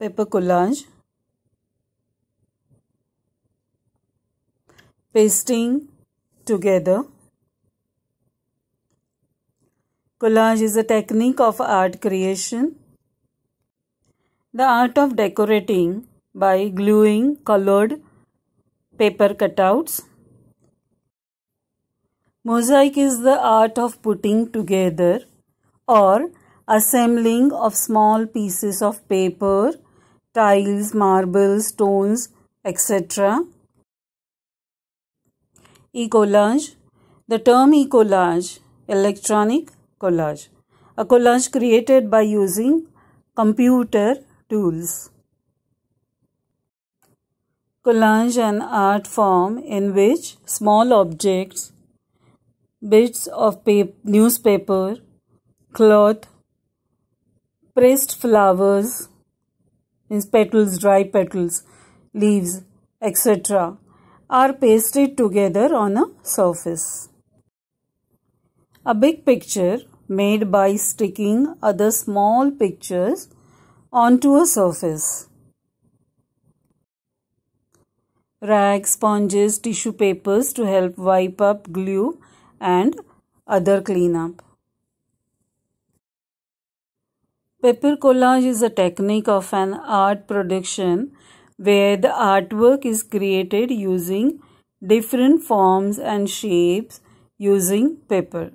paper collage, pasting together. Collage is a technique of art creation. The art of decorating by gluing colored paper cutouts. Mosaic is the art of putting together or assembling of small pieces of paper tiles, marble, stones, etc. E-collage. The term e-collage, electronic collage, a collage created by using computer tools. Collage an art form in which small objects, bits of newspaper, cloth, pressed flowers, means petals, dry petals, leaves, etc. are pasted together on a surface. A big picture made by sticking other small pictures onto a surface. Rags, sponges, tissue papers to help wipe up glue and other cleanup. Paper collage is a technique of an art production where the artwork is created using different forms and shapes using paper.